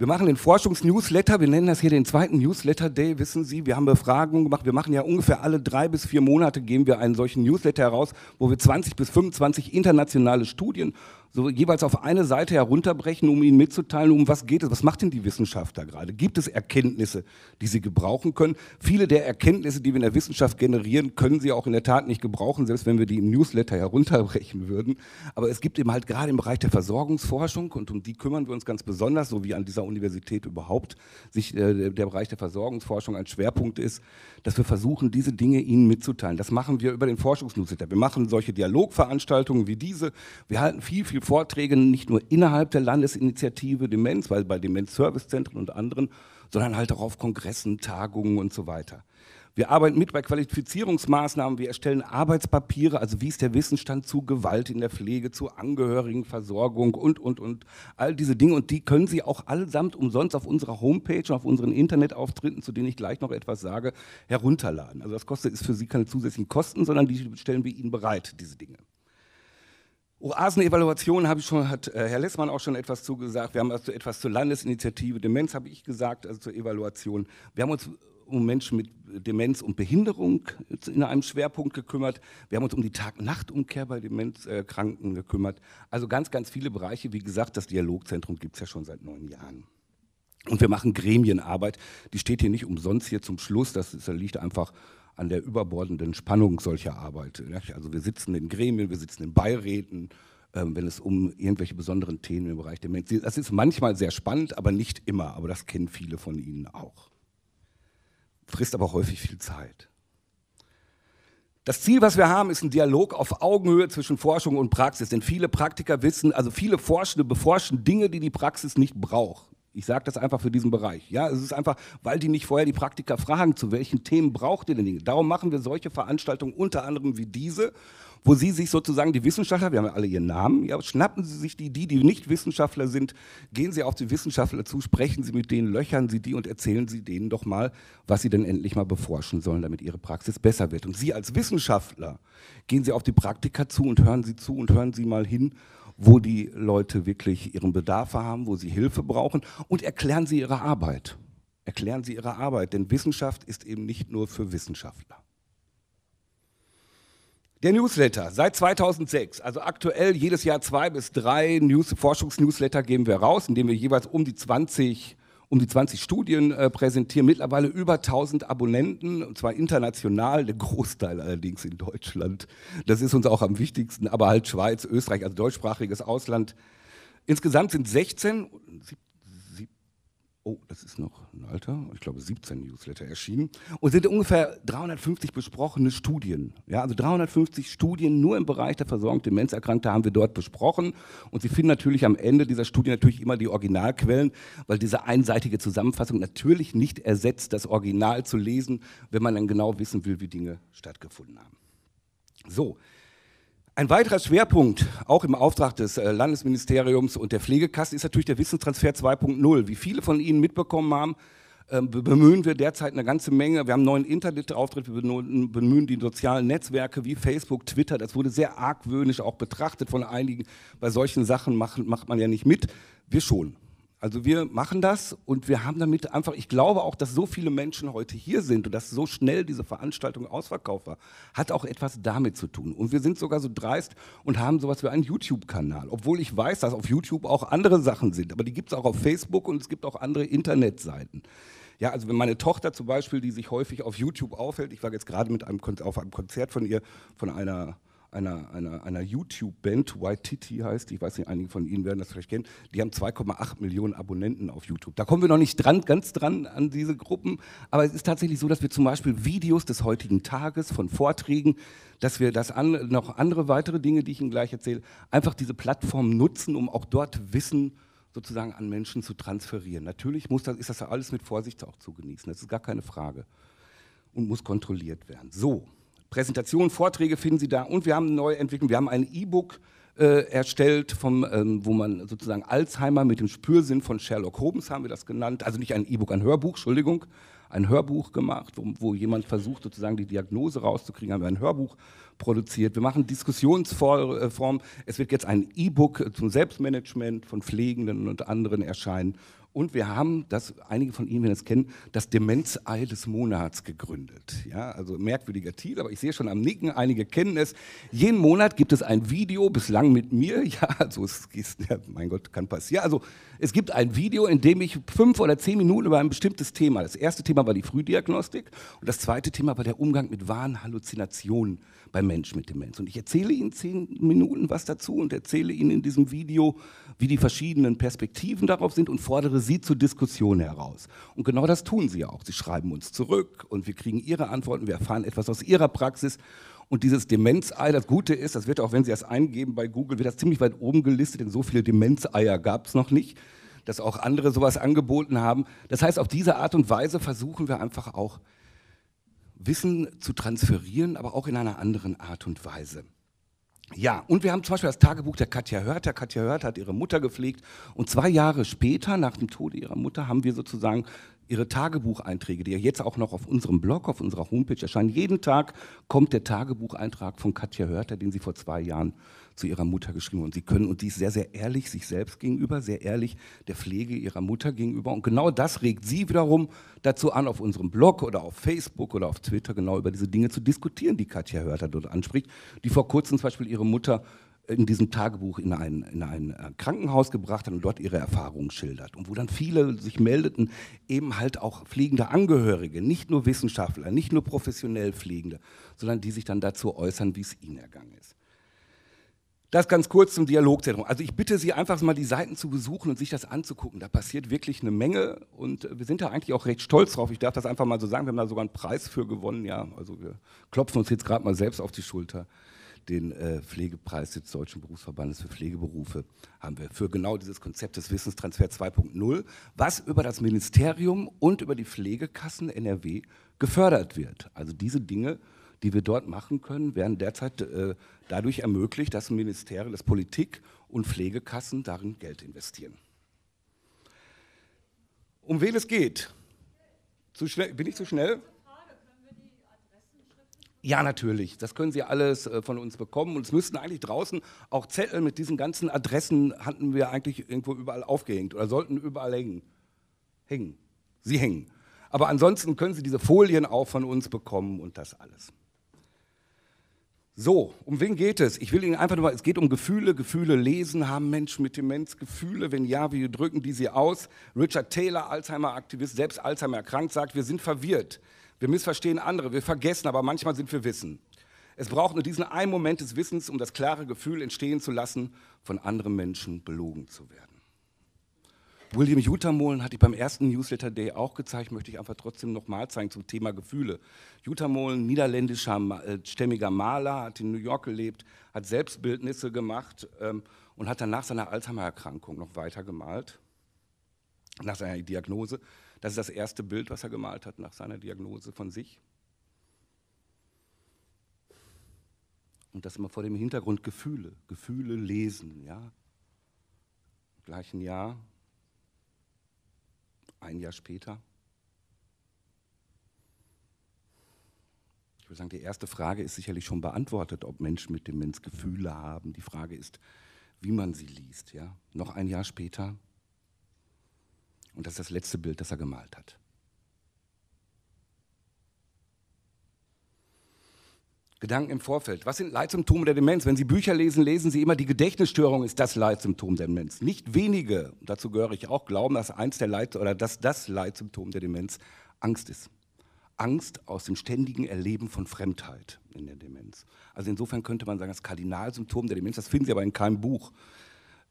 Wir machen den Forschungsnewsletter, wir nennen das hier den zweiten Newsletter Day, wissen Sie, wir haben Befragungen gemacht, wir machen ja ungefähr alle drei bis vier Monate geben wir einen solchen Newsletter heraus, wo wir 20 bis 25 internationale Studien so jeweils auf eine Seite herunterbrechen, um Ihnen mitzuteilen, um was geht es, was macht denn die Wissenschaft da gerade? Gibt es Erkenntnisse, die Sie gebrauchen können? Viele der Erkenntnisse, die wir in der Wissenschaft generieren, können Sie auch in der Tat nicht gebrauchen, selbst wenn wir die im Newsletter herunterbrechen würden. Aber es gibt eben halt gerade im Bereich der Versorgungsforschung, und um die kümmern wir uns ganz besonders, so wie an dieser Universität überhaupt, sich äh, der Bereich der Versorgungsforschung ein Schwerpunkt ist, dass wir versuchen, diese Dinge Ihnen mitzuteilen. Das machen wir über den Forschungsnewsletter. Wir machen solche Dialogveranstaltungen wie diese. Wir halten viel, viel viele Vorträge, nicht nur innerhalb der Landesinitiative Demenz, weil bei Demenz-Servicezentren und anderen, sondern halt auch auf Kongressen, Tagungen und so weiter. Wir arbeiten mit bei Qualifizierungsmaßnahmen, wir erstellen Arbeitspapiere, also wie ist der Wissensstand zu Gewalt in der Pflege, zu Angehörigenversorgung und, und, und. All diese Dinge und die können Sie auch allesamt umsonst auf unserer Homepage und auf unseren Internetauftritten, zu denen ich gleich noch etwas sage, herunterladen. Also das kostet ist für Sie keine zusätzlichen Kosten, sondern die stellen wir Ihnen bereit, diese Dinge. Oasenevaluation habe ich schon, hat äh, Herr Lessmann auch schon etwas zugesagt. Wir haben also etwas zur Landesinitiative Demenz, habe ich gesagt, also zur Evaluation. Wir haben uns um Menschen mit Demenz und Behinderung in einem Schwerpunkt gekümmert. Wir haben uns um die Tag-Nacht-Umkehr bei Demenzkranken gekümmert. Also ganz, ganz viele Bereiche. Wie gesagt, das Dialogzentrum gibt es ja schon seit neun Jahren. Und wir machen Gremienarbeit. Die steht hier nicht umsonst hier zum Schluss. Das, das liegt einfach an der überbordenden Spannung solcher Arbeit. Ne? Also wir sitzen in Gremien, wir sitzen in Beiräten, ähm, wenn es um irgendwelche besonderen Themen im Bereich der Medizin. Das ist manchmal sehr spannend, aber nicht immer. Aber das kennen viele von Ihnen auch. Frisst aber häufig viel Zeit. Das Ziel, was wir haben, ist ein Dialog auf Augenhöhe zwischen Forschung und Praxis. Denn viele Praktiker wissen, also viele Forschende beforschen Dinge, die die Praxis nicht braucht. Ich sage das einfach für diesen Bereich. Ja, es ist einfach, weil die nicht vorher die Praktiker fragen, zu welchen Themen braucht ihr denn Dinge. Darum machen wir solche Veranstaltungen unter anderem wie diese, wo sie sich sozusagen die Wissenschaftler, wir haben ja alle ihren Namen, ja, schnappen sie sich die, die, die nicht Wissenschaftler sind, gehen sie auf die Wissenschaftler zu, sprechen sie mit denen, löchern sie die und erzählen sie denen doch mal, was sie denn endlich mal beforschen sollen, damit ihre Praxis besser wird. Und sie als Wissenschaftler gehen sie auf die Praktiker zu und hören sie zu und hören sie mal hin wo die Leute wirklich ihren Bedarf haben, wo sie Hilfe brauchen und erklären sie ihre Arbeit. Erklären sie ihre Arbeit, denn Wissenschaft ist eben nicht nur für Wissenschaftler. Der Newsletter seit 2006, also aktuell jedes Jahr zwei bis drei News, Forschungsnewsletter geben wir raus, indem wir jeweils um die 20 um die 20 Studien äh, präsentieren, mittlerweile über 1000 Abonnenten, und zwar international, der Großteil allerdings in Deutschland. Das ist uns auch am wichtigsten, aber halt Schweiz, Österreich, also deutschsprachiges Ausland. Insgesamt sind 16, oh, das ist noch ein alter, ich glaube 17 Newsletter erschienen und sind ungefähr 350 besprochene Studien. Ja, also 350 Studien nur im Bereich der Versorgung Demenzerkrankter haben wir dort besprochen und Sie finden natürlich am Ende dieser Studie natürlich immer die Originalquellen, weil diese einseitige Zusammenfassung natürlich nicht ersetzt, das Original zu lesen, wenn man dann genau wissen will, wie Dinge stattgefunden haben. So, ein weiterer Schwerpunkt, auch im Auftrag des äh, Landesministeriums und der Pflegekassen, ist natürlich der Wissenstransfer 2.0. Wie viele von Ihnen mitbekommen haben, ähm, bemühen wir derzeit eine ganze Menge. Wir haben einen neuen Internetauftritt, wir bemühen die sozialen Netzwerke wie Facebook, Twitter. Das wurde sehr argwöhnisch auch betrachtet von einigen. Bei solchen Sachen macht, macht man ja nicht mit. Wir schon. Also wir machen das und wir haben damit einfach, ich glaube auch, dass so viele Menschen heute hier sind und dass so schnell diese Veranstaltung ausverkauft war, hat auch etwas damit zu tun. Und wir sind sogar so dreist und haben sowas wie einen YouTube-Kanal, obwohl ich weiß, dass auf YouTube auch andere Sachen sind, aber die gibt es auch auf Facebook und es gibt auch andere Internetseiten. Ja, also wenn meine Tochter zum Beispiel, die sich häufig auf YouTube aufhält, ich war jetzt gerade mit einem Konzert, auf einem Konzert von ihr, von einer einer, einer, einer YouTube-Band, Waititi heißt, ich weiß nicht, einige von Ihnen werden das vielleicht kennen, die haben 2,8 Millionen Abonnenten auf YouTube. Da kommen wir noch nicht dran, ganz dran an diese Gruppen, aber es ist tatsächlich so, dass wir zum Beispiel Videos des heutigen Tages von Vorträgen, dass wir das an, noch andere weitere Dinge, die ich Ihnen gleich erzähle, einfach diese Plattform nutzen, um auch dort Wissen sozusagen an Menschen zu transferieren. Natürlich muss das, ist das alles mit Vorsicht auch zu genießen, das ist gar keine Frage und muss kontrolliert werden. So, Präsentationen, Vorträge finden Sie da. Und wir haben neu entwickelt, wir haben ein E-Book äh, erstellt, vom, ähm, wo man sozusagen Alzheimer mit dem Spürsinn von Sherlock Holmes haben wir das genannt. Also nicht ein E-Book, ein Hörbuch, Entschuldigung, ein Hörbuch gemacht, wo, wo, jemand versucht, sozusagen die Diagnose rauszukriegen, haben wir ein Hörbuch produziert. Wir machen Diskussionsformen. Äh, es wird jetzt ein E-Book zum Selbstmanagement von Pflegenden und anderen erscheinen. Und wir haben, das einige von Ihnen werden es kennen, das Demenzei des Monats gegründet. Ja, also merkwürdiger Titel, aber ich sehe schon am Nicken, einige kennen es. Jeden Monat gibt es ein Video, bislang mit mir. Ja, also es ist, ja, mein Gott, kann passieren. Also es gibt ein Video, in dem ich fünf oder zehn Minuten über ein bestimmtes Thema. Das erste Thema war die Frühdiagnostik und das zweite Thema war der Umgang mit wahren Halluzinationen bei Menschen mit Demenz. Und ich erzähle Ihnen zehn Minuten was dazu und erzähle Ihnen in diesem Video, wie die verschiedenen Perspektiven darauf sind und fordere sie zur Diskussion heraus. Und genau das tun sie ja auch. Sie schreiben uns zurück und wir kriegen ihre Antworten, wir erfahren etwas aus ihrer Praxis. Und dieses Demenzei, das Gute ist, das wird auch, wenn Sie das eingeben bei Google, wird das ziemlich weit oben gelistet, denn so viele Demenzeier gab es noch nicht, dass auch andere sowas angeboten haben. Das heißt, auf diese Art und Weise versuchen wir einfach auch Wissen zu transferieren, aber auch in einer anderen Art und Weise. Ja, und wir haben zum Beispiel das Tagebuch der Katja Hörter. Katja Hörter hat ihre Mutter gepflegt und zwei Jahre später, nach dem Tode ihrer Mutter, haben wir sozusagen ihre Tagebucheinträge, die ja jetzt auch noch auf unserem Blog, auf unserer Homepage erscheinen. Jeden Tag kommt der Tagebucheintrag von Katja Hörter, den sie vor zwei Jahren zu ihrer Mutter geschrieben hat. Und sie können, und sie ist sehr, sehr ehrlich sich selbst gegenüber, sehr ehrlich der Pflege ihrer Mutter gegenüber. Und genau das regt sie wiederum dazu an, auf unserem Blog oder auf Facebook oder auf Twitter genau über diese Dinge zu diskutieren, die Katja Hörter dort anspricht, die vor kurzem zum Beispiel ihre Mutter in diesem Tagebuch in ein, in ein äh, Krankenhaus gebracht hat und dort ihre Erfahrungen schildert. Und wo dann viele sich meldeten, eben halt auch fliegende Angehörige, nicht nur Wissenschaftler, nicht nur professionell Fliegende, sondern die sich dann dazu äußern, wie es ihnen ergangen ist. Das ganz kurz zum Dialogzentrum. Also ich bitte Sie einfach mal die Seiten zu besuchen und sich das anzugucken. Da passiert wirklich eine Menge und wir sind da eigentlich auch recht stolz drauf. Ich darf das einfach mal so sagen. Wir haben da sogar einen Preis für gewonnen. Ja, also wir klopfen uns jetzt gerade mal selbst auf die Schulter den äh, Pflegepreis des Deutschen Berufsverbandes für Pflegeberufe haben wir für genau dieses Konzept des Wissenstransfer 2.0, was über das Ministerium und über die Pflegekassen NRW gefördert wird. Also diese Dinge, die wir dort machen können, werden derzeit äh, dadurch ermöglicht, dass Ministerien, dass Politik und Pflegekassen darin Geld investieren. Um wen es geht? Zu schnell, bin ich zu schnell? Ja, natürlich. Das können Sie alles äh, von uns bekommen. Und es müssten eigentlich draußen auch Zettel mit diesen ganzen Adressen hatten wir eigentlich irgendwo überall aufgehängt oder sollten überall hängen. Hängen. Sie hängen. Aber ansonsten können Sie diese Folien auch von uns bekommen und das alles. So, um wen geht es? Ich will Ihnen einfach nur mal, es geht um Gefühle. Gefühle lesen. Haben Menschen mit Demenz Gefühle? Wenn ja, wie drücken die sie aus? Richard Taylor, Alzheimer-Aktivist, selbst Alzheimer erkrankt, sagt, wir sind verwirrt. Wir missverstehen andere, wir vergessen, aber manchmal sind wir Wissen. Es braucht nur diesen einen Moment des Wissens, um das klare Gefühl entstehen zu lassen, von anderen Menschen belogen zu werden. William Jutamolen hatte ich beim ersten Newsletter Day auch gezeigt, möchte ich einfach trotzdem nochmal zeigen zum Thema Gefühle. Jutamolen, niederländischer äh, stämmiger Maler, hat in New York gelebt, hat Selbstbildnisse gemacht ähm, und hat dann nach seiner Alzheimer-Erkrankung noch weiter gemalt, nach seiner Diagnose. Das ist das erste Bild, was er gemalt hat nach seiner Diagnose von sich. Und das immer vor dem Hintergrund Gefühle, Gefühle lesen, ja. Im gleichen Jahr, ein Jahr später. Ich würde sagen, die erste Frage ist sicherlich schon beantwortet, ob Menschen mit Demenz Gefühle haben. Die Frage ist, wie man sie liest, ja. Noch ein Jahr später und das ist das letzte Bild, das er gemalt hat. Gedanken im Vorfeld. Was sind Leitsymptome der Demenz? Wenn Sie Bücher lesen, lesen Sie immer, die Gedächtnisstörung ist das Leitsymptom der Demenz. Nicht wenige, dazu gehöre ich auch, glauben, dass eins der Leit oder dass das Leitsymptom der Demenz Angst ist. Angst aus dem ständigen Erleben von Fremdheit in der Demenz. Also insofern könnte man sagen, das Kardinalsymptom der Demenz, das finden Sie aber in keinem Buch,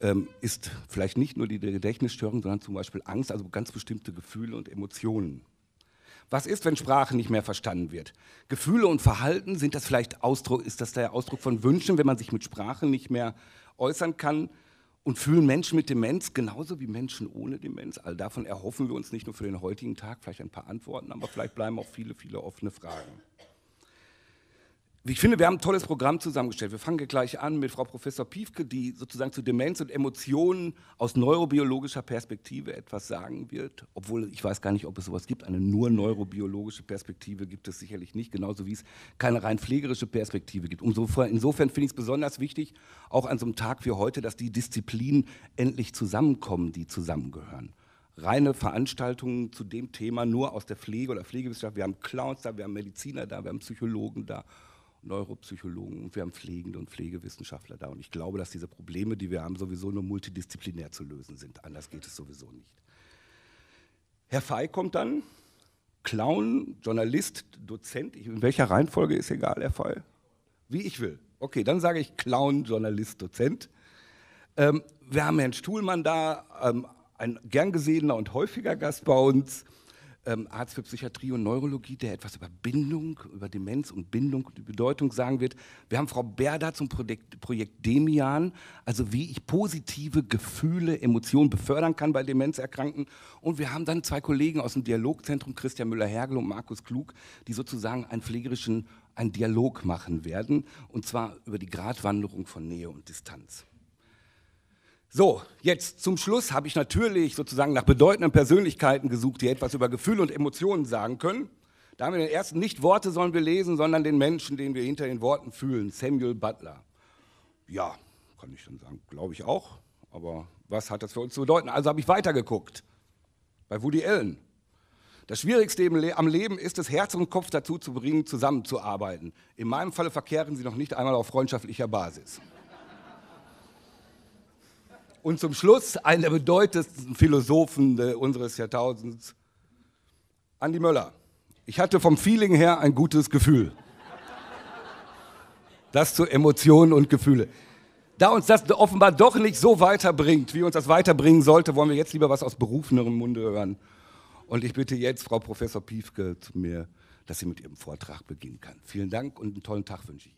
ähm, ist vielleicht nicht nur die Gedächtnisstörung, sondern zum Beispiel Angst, also ganz bestimmte Gefühle und Emotionen. Was ist, wenn Sprache nicht mehr verstanden wird? Gefühle und Verhalten, sind das vielleicht Ausdruck, ist das der Ausdruck von Wünschen, wenn man sich mit Sprache nicht mehr äußern kann? Und fühlen Menschen mit Demenz genauso wie Menschen ohne Demenz? All davon erhoffen wir uns nicht nur für den heutigen Tag vielleicht ein paar Antworten, aber vielleicht bleiben auch viele, viele offene Fragen ich finde, wir haben ein tolles Programm zusammengestellt. Wir fangen gleich an mit Frau Professor Piefke, die sozusagen zu Demenz und Emotionen aus neurobiologischer Perspektive etwas sagen wird. Obwohl ich weiß gar nicht, ob es sowas gibt. Eine nur neurobiologische Perspektive gibt es sicherlich nicht, genauso wie es keine rein pflegerische Perspektive gibt. Insofern, insofern finde ich es besonders wichtig, auch an so einem Tag wie heute, dass die Disziplinen endlich zusammenkommen, die zusammengehören reine Veranstaltungen zu dem Thema nur aus der Pflege oder Pflegewissenschaft. Wir haben Clowns da, wir haben Mediziner da, wir haben Psychologen da Neuropsychologen und wir haben Pflegende und Pflegewissenschaftler da. Und ich glaube, dass diese Probleme, die wir haben, sowieso nur multidisziplinär zu lösen sind. Anders geht es sowieso nicht. Herr Fey kommt dann, Clown, Journalist, Dozent, in welcher Reihenfolge ist egal, Herr Fey? Wie ich will. Okay, dann sage ich Clown, Journalist, Dozent. Ähm, wir haben Herrn Stuhlmann da, ähm, ein gern gesehener und häufiger Gast bei uns ähm, Arzt für Psychiatrie und Neurologie, der etwas über Bindung, über Demenz und Bindung und die Bedeutung sagen wird. Wir haben Frau Berda zum Projekt, Projekt Demian, also wie ich positive Gefühle, Emotionen befördern kann bei Demenzerkrankten. Und wir haben dann zwei Kollegen aus dem Dialogzentrum, Christian Müller-Hergel und Markus Klug, die sozusagen einen pflegerischen einen Dialog machen werden, und zwar über die Gratwanderung von Nähe und Distanz. So, jetzt zum Schluss habe ich natürlich sozusagen nach bedeutenden Persönlichkeiten gesucht, die etwas über Gefühle und Emotionen sagen können. Da haben wir den ersten, nicht Worte sollen wir lesen, sondern den Menschen, den wir hinter den Worten fühlen, Samuel Butler. Ja, kann ich dann sagen, glaube ich auch, aber was hat das für uns zu bedeuten? Also habe ich weitergeguckt bei Woody Allen. Das Schwierigste am Leben ist es, Herz und Kopf dazu zu bringen, zusammenzuarbeiten. In meinem Falle verkehren sie noch nicht einmal auf freundschaftlicher Basis. Und zum Schluss einen der bedeutendsten Philosophen unseres Jahrtausends, Andi Möller. Ich hatte vom Feeling her ein gutes Gefühl. Das zu Emotionen und Gefühle. Da uns das offenbar doch nicht so weiterbringt, wie uns das weiterbringen sollte, wollen wir jetzt lieber was aus berufenerem Munde hören. Und ich bitte jetzt Frau Professor Piefke zu mir, dass sie mit ihrem Vortrag beginnen kann. Vielen Dank und einen tollen Tag wünsche ich.